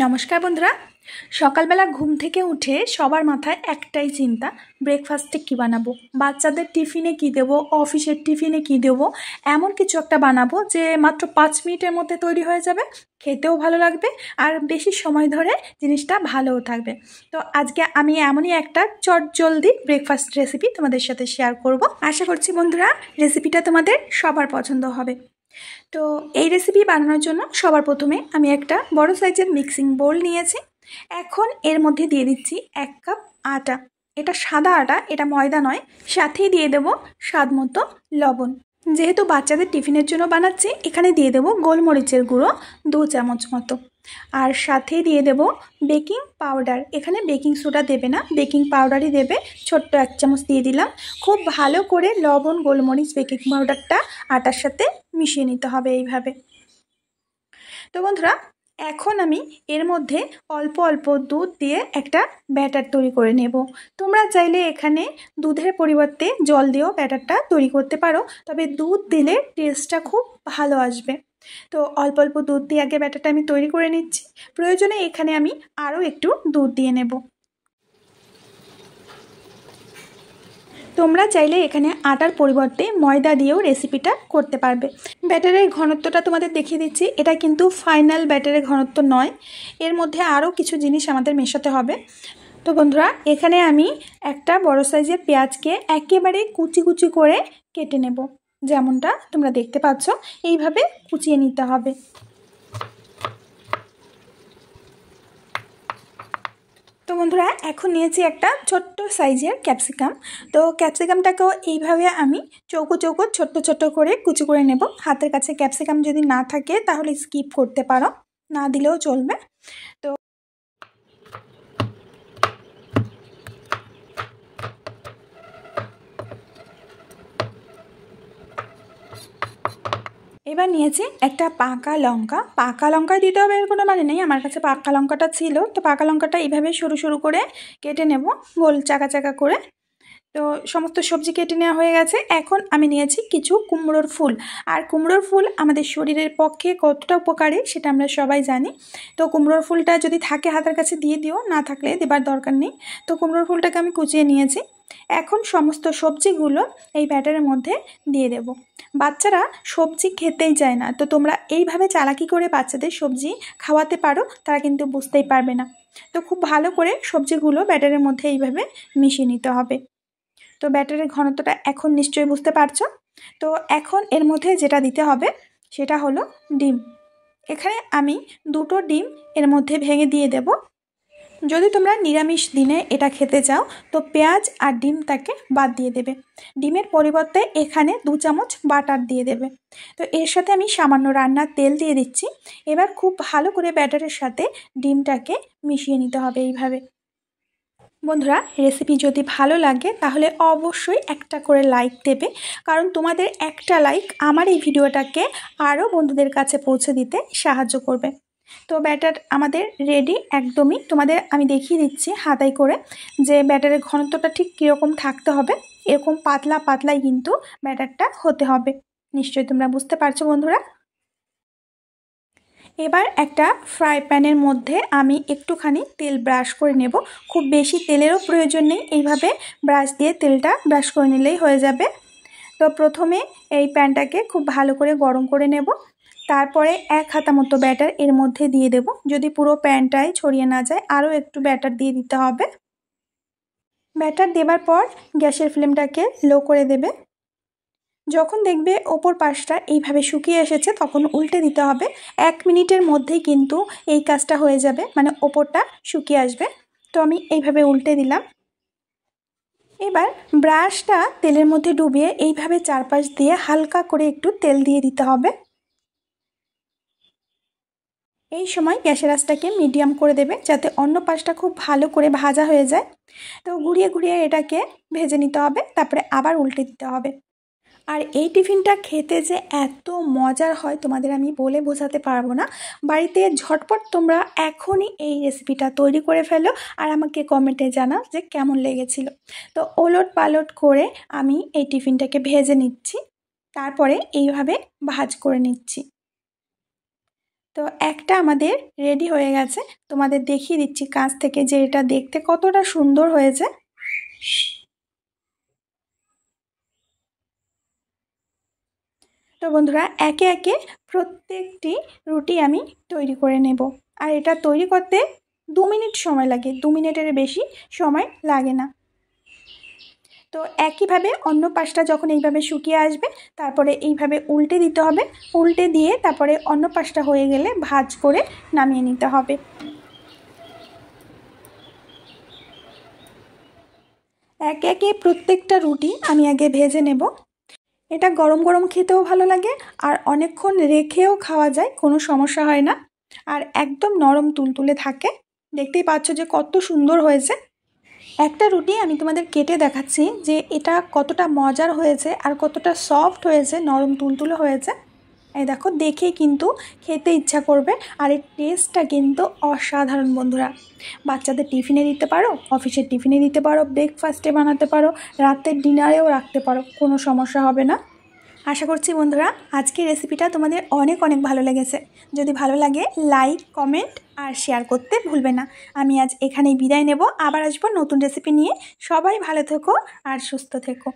নমস্কার বন্ধুরা সকালবেলা ঘুম থেকে উঠে সবার মাথায় একটাই চিন্তা ব্রেকফাস্টে কী বানাবো বাচ্চাদের টিফিনে কি দেব অফিসের টিফিনে কি দেব এমন কিছু একটা বানাবো যে মাত্র পাঁচ মিনিটের মধ্যে তৈরি হয়ে যাবে খেতেও ভালো লাগবে আর বেশি সময় ধরে জিনিসটা ভালোও থাকবে তো আজকে আমি এমনই একটা চট জলদি ব্রেকফাস্ট রেসিপি তোমাদের সাথে শেয়ার করব আশা করছি বন্ধুরা রেসিপিটা তোমাদের সবার পছন্দ হবে তো এই রেসিপি বানানোর জন্য সবার প্রথমে আমি একটা বড় সাইজের মিক্সিং বোল নিয়েছি এখন এর মধ্যে দিয়ে দিচ্ছি এক কাপ আটা এটা সাদা আটা এটা ময়দা নয় সাথেই দিয়ে দেব স্বাদ মতো লবণ যেহেতু বাচ্চাদের টিফিনের জন্য বানাচ্ছি এখানে দিয়ে দেব গোলমরিচের গুঁড়ো দু চামচ মতো আর সাথে দিয়ে দেব বেকিং পাউডার এখানে বেকিং সোডা দেবে না বেকিং পাউডারই দেবে ছোট্ট এক চামচ দিয়ে দিলাম খুব ভালো করে লবণ গোলমরিচ বেকিং পাউডারটা আটার সাথে মিশিয়ে নিতে হবে এইভাবে তো বন্ধুরা এখন আমি এর মধ্যে অল্প অল্প দুধ দিয়ে একটা ব্যাটার তৈরি করে নেব তোমরা চাইলে এখানে দুধের পরিবর্তে জল দিয়েও ব্যাটারটা তৈরি করতে পারো তবে দুধ দিলে টেস্টটা খুব ভালো আসবে তো অল্প অল্প দুধ দিয়ে আগে ব্যাটারটা আমি তৈরি করে নিচ্ছি প্রয়োজনে এখানে আমি আরও একটু দুধ দিয়ে নেব তোমরা চাইলে এখানে আটার পরিবর্তে ময়দা দিয়েও রেসিপিটা করতে পারবে ব্যাটারের ঘনত্বটা তোমাদের দেখিয়ে দিচ্ছি এটা কিন্তু ফাইনাল ব্যাটারের ঘনত্ব নয় এর মধ্যে আরও কিছু জিনিস আমাদের মেশাতে হবে তো বন্ধুরা এখানে আমি একটা বড় সাইজের পেঁয়াজকে একেবারে কুচি কুচি করে কেটে নেব যেমনটা তোমরা দেখতে পাচ্ছ এইভাবে কুচিয়ে নিতে হবে তো বন্ধুরা এখন নিয়েছি একটা ছোট্ট সাইজের ক্যাপসিকাম তো ক্যাপসিকামটাকেও এইভাবে আমি চৌকো চৌকো ছোট্ট ছোট্ট করে কুচি করে নেব হাতের কাছে ক্যাপসিকাম যদি না থাকে তাহলে স্কিপ করতে পারো না দিলেও চলবে তো এবার নিয়েছি একটা পাকা লঙ্কা পাকা লঙ্কা দিতে হবে এর কোনো মানে নেই আমার কাছে পাকা লঙ্কাটা ছিল তো পাকা লঙ্কাটা এইভাবে শুরু শুরু করে কেটে নেব গোল চাকা চাকা করে তো সমস্ত সবজি কেটে নেওয়া হয়ে গেছে এখন আমি নিয়েছি কিছু কুমড়োর ফুল আর কুমড়োর ফুল আমাদের শরীরের পক্ষে কতটা উপকারী সেটা আমরা সবাই জানি তো কুমড়োর ফুলটা যদি থাকে হাতের কাছে দিয়ে দিও না থাকলে দেবার দরকার নেই তো কুমড়োর ফুলটাকে আমি কুচিয়ে নিয়েছি এখন সমস্ত সবজিগুলো এই ব্যাটারের মধ্যে দিয়ে দেব বাচ্চারা সবজি খেতেই চায় না তো তোমরা এইভাবে চালাকি করে বাচ্চাদের সবজি খাওয়াতে পারো তারা কিন্তু বুঝতেই পারবে না তো খুব ভালো করে সবজিগুলো ব্যাটারের মধ্যে এইভাবে মিশিয়ে নিতে হবে তো ব্যাটারের ঘনত্বটা এখন নিশ্চয়ই বুঝতে পারছো তো এখন এর মধ্যে যেটা দিতে হবে সেটা হলো ডিম এখানে আমি দুটো ডিম এর মধ্যে ভেঙে দিয়ে দেবো যদি তোমরা নিরামিষ দিনে এটা খেতে চাও তো পেঁয়াজ আর ডিমটাকে বাদ দিয়ে দেবে ডিমের পরিবর্তে এখানে দু চামচ বাটার দিয়ে দেবে তো এর সাথে আমি সামান্য রান্নার তেল দিয়ে দিচ্ছি এবার খুব ভালো করে ব্যাটারের সাথে ডিমটাকে মিশিয়ে নিতে হবে এইভাবে বন্ধুরা রেসিপি যদি ভালো লাগে তাহলে অবশ্যই একটা করে লাইক দেবে কারণ তোমাদের একটা লাইক আমার এই ভিডিওটাকে আরও বন্ধুদের কাছে পৌঁছে দিতে সাহায্য করবে তো ব্যাটার আমাদের রেডি একদমই তোমাদের আমি দেখিয়ে দিচ্ছি হাতাই করে যে ব্যাটারের ঘনত্বটা ঠিক কীরকম থাকতে হবে এরকম পাতলা পাতলাই কিন্তু ব্যাটারটা হতে হবে নিশ্চয়ই তোমরা বুঝতে পারছো বন্ধুরা এবার একটা ফ্রাই প্যানের মধ্যে আমি একটুখানি তেল ব্রাশ করে নেব খুব বেশি তেলেরও প্রয়োজন নেই এইভাবে ব্রাশ দিয়ে তেলটা ব্রাশ করে নিলেই হয়ে যাবে তো প্রথমে এই প্যানটাকে খুব ভালো করে গরম করে নেব তারপরে এক হাতা মতো ব্যাটার এর মধ্যে দিয়ে দেব যদি পুরো প্যানটাই ছড়িয়ে না যায় আরও একটু ব্যাটার দিয়ে দিতে হবে ব্যাটার দেবার পর গ্যাসের ফ্লেমটাকে লো করে দেবে যখন দেখবে ওপর পাশটা এইভাবে শুকিয়ে এসেছে তখন উল্টে দিতে হবে এক মিনিটের মধ্যেই কিন্তু এই কাজটা হয়ে যাবে মানে ওপরটা শুকিয়ে আসবে তো আমি এইভাবে উল্টে দিলাম এবার ব্রাশটা তেলের মধ্যে ডুবিয়ে এইভাবে চারপাশ দিয়ে হালকা করে একটু তেল দিয়ে দিতে হবে এই সময় গ্যাসের আঁচটাকে মিডিয়াম করে দেবে যাতে অন্য পাশটা খুব ভালো করে ভাজা হয়ে যায় তো ঘুরিয়ে ঘুরিয়ে এটাকে ভেজে নিতে হবে তারপরে আবার উল্টে দিতে হবে আর এই টিফিনটা খেতে যে এত মজার হয় তোমাদের আমি বলে বোঝাতে পারবো না বাড়িতে ঝটপট তোমরা এখনই এই রেসিপিটা তৈরি করে ফেলো আর আমাকে কমেন্টে জানাও যে কেমন লেগেছিল তো ওলট পালট করে আমি এই টিফিনটাকে ভেজে নিচ্ছি তারপরে এইভাবে ভাজ করে নিচ্ছি তো একটা আমাদের রেডি হয়ে গেছে তোমাদের দেখিয়ে দিচ্ছি কাছ থেকে যে এটা দেখতে কতটা সুন্দর হয়েছে তো বন্ধুরা একে একে প্রত্যেকটি রুটি আমি তৈরি করে নেব আর এটা তৈরি করতে দু মিনিট সময় লাগে দু মিনিটের বেশি সময় লাগে না তো একইভাবে অন্য পাশটা যখন এইভাবে শুকিয়ে আসবে তারপরে এইভাবে উল্টে দিতে হবে উল্টে দিয়ে তারপরে অন্য পাশটা হয়ে গেলে ভাজ করে নামিয়ে নিতে হবে একে একে প্রত্যেকটা রুটি আমি আগে ভেজে নেব এটা গরম গরম খেতেও ভালো লাগে আর অনেকক্ষণ রেখেও খাওয়া যায় কোনো সমস্যা হয় না আর একদম নরম তুলতুলে থাকে দেখতেই পাচ্ছ যে কত সুন্দর হয়েছে একটা রুটি আমি তোমাদের কেটে দেখাচ্ছি যে এটা কতটা মজার হয়েছে আর কতটা সফট হয়েছে নরম তুলতুলো হয়েছে এই দেখো দেখে কিন্তু খেতে ইচ্ছা করবে আর এর টেস্টটা কিন্তু অসাধারণ বন্ধুরা বাচ্চাদের টিফিনে দিতে পারো অফিসের টিফিনে দিতে পারো ব্রেকফাস্টে বানাতে পারো রাতের ডিনারেও রাখতে পারো কোনো সমস্যা হবে না আশা করছি বন্ধুরা আজকের রেসিপিটা তোমাদের অনেক অনেক ভালো লেগেছে যদি ভালো লাগে লাইক কমেন্ট আর শেয়ার করতে ভুলবে না আমি আজ এখানেই বিদায় নেব আবার আসবো নতুন রেসিপি নিয়ে সবাই ভালো থেকো আর সুস্থ থেকো